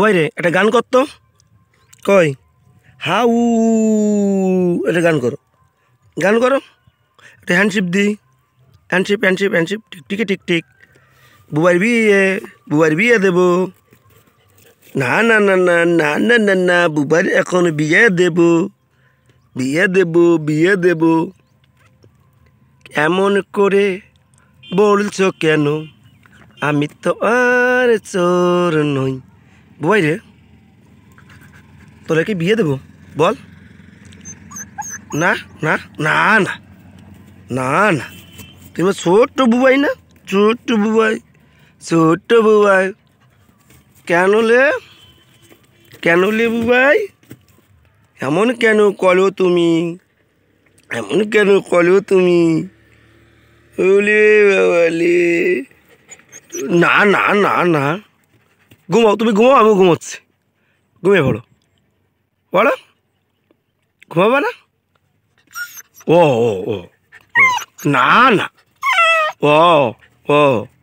ভাই রে একটা গান করত কই হাউ এটা গান করো গান করো একটা হ্যান্ডশিপ দি হ্যান্ডশিপ হ্যান্ডশিপ হ্যান্ডশিপ ঠিক ঠিক ঠিক ঠিক বুবাই বিয়ে বুবাই বিয়ে দেব না না না না না না না না বুবার এখন বিয়ে দেব বিয়ে দেব বিয়ে দেব এমন করে বলছো কেন আমি তো আর চোর নই বই রে তোরা কি বিয়ে দেবো বল না না না না না না তুই বল ছোট্ট বুবাই না ছোট্ট বুবাই ছোট্ট বুবাই কেন লে কেন লে বুবাই এমন কেন কলো তুমি এমন কেন কলো তুমি না না না না ঘুমাও তুমি ঘুমাও আমিও ঘুমোচ্ছি ঘুমিয়ে পড়ো পড়ো ঘুমাবে না ও ও ও না না ও ও